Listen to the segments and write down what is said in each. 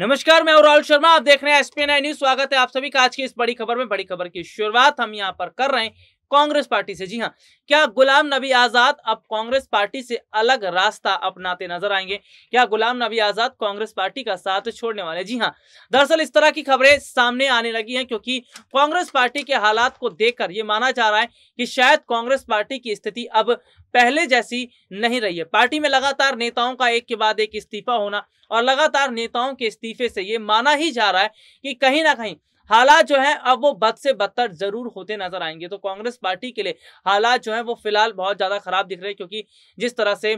नमस्कार मैं राहुल शर्मा आप देख रहे हैं एसपीएन न्यूज स्वागत है आप सभी का आज की इस बड़ी खबर में बड़ी खबर की शुरुआत हम यहाँ पर कर रहे हैं कांग्रेस पार्टी से जी हाँ क्या गुलाम नबी आजाद अब कांग्रेस पार्टी से अलग रास्ता अपनाते नजर आएंगे क्या गुलाम नबी आजाद कांग्रेस पार्टी का साथ छोड़ने वाले जी हाँ दरअसल इस तरह की खबरें सामने आने लगी हैं क्योंकि कांग्रेस पार्टी के हालात को देखकर ये माना जा रहा है कि शायद कांग्रेस पार्टी की स्थिति अब पहले जैसी नहीं रही है पार्टी में लगातार नेताओं का एक के बाद एक इस्तीफा होना और लगातार नेताओं के इस्तीफे से ये माना ही जा रहा है कि कहीं ना कहीं हालात जो है अब वो बद से बदतर जरूर होते नजर आएंगे तो कांग्रेस पार्टी के लिए हालात जो है वो फिलहाल बहुत ज़्यादा खराब दिख रहे हैं क्योंकि जिस तरह से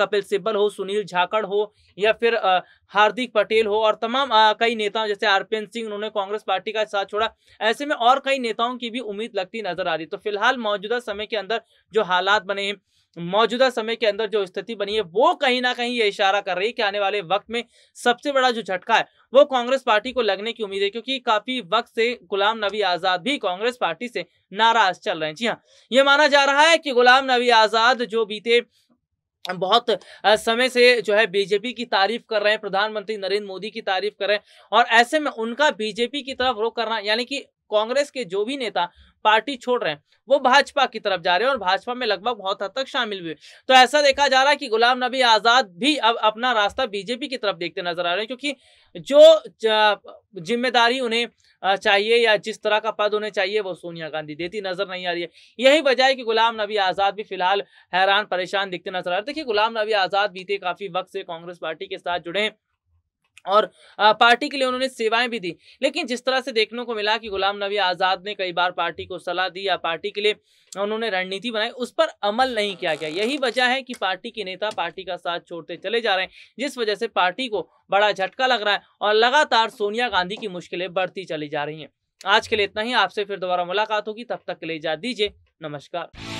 कपिल सिब्बल हो सुनील झाकड़ हो या फिर हार्दिक पटेल हो और तमाम कई नेताओं जैसे आरपीएन सिंह उन्होंने कांग्रेस पार्टी का साथ छोड़ा ऐसे में और कई नेताओं की भी उम्मीद लगती नजर आ रही तो फिलहाल मौजूदा समय के अंदर जो हालात बने हैं मौजूदा समय के अंदर जो स्थिति बनी है वो कहीं ना कहीं ये इशारा कर रही है कि आने वाले वक्त में सबसे बड़ा जो झटका है वो कांग्रेस पार्टी को लगने की उम्मीद है क्योंकि काफी वक्त से गुलाम नबी आजाद भी कांग्रेस पार्टी से नाराज चल रहे हैं जी हाँ ये माना जा रहा है कि गुलाम नबी आजाद जो बीते बहुत समय से जो है बीजेपी की तारीफ कर रहे हैं प्रधानमंत्री नरेंद्र मोदी की तारीफ कर रहे हैं और ऐसे में उनका बीजेपी की तरफ रोक करना यानी कि कांग्रेस के जो भी नेता पार्टी छोड़ रहे हैं वो भाजपा की तरफ जा रहे हैं और भाजपा में लगभग बहुत हद तक शामिल हुए तो ऐसा देखा जा रहा है कि गुलाम नबी आज़ाद भी अब अपना रास्ता बीजेपी की तरफ देखते नजर आ रहे हैं क्योंकि जो जिम्मेदारी उन्हें चाहिए या जिस तरह का पद उन्हें चाहिए वो सोनिया गांधी देती नजर नहीं आ रही है यही वजह है कि गुलाम नबी आज़ाद भी फिलहाल हैरान परेशान दिखते नजर आ रहे हैं देखिए गुलाम नबी आज़ाद बीते काफ़ी वक्त से कांग्रेस पार्टी के साथ जुड़े हैं और पार्टी के लिए उन्होंने सेवाएं भी दी लेकिन जिस तरह से देखने को मिला कि गुलाम नबी आज़ाद ने कई बार पार्टी को सलाह दी या पार्टी के लिए उन्होंने रणनीति बनाई उस पर अमल नहीं किया गया यही वजह है कि पार्टी के नेता पार्टी का साथ छोड़ते चले जा रहे हैं जिस वजह से पार्टी को बड़ा झटका लग रहा है और लगातार सोनिया गांधी की मुश्किलें बढ़ती चली जा रही हैं आज के लिए इतना ही आपसे फिर दोबारा मुलाकात होगी तब तक के लिए जा दीजिए नमस्कार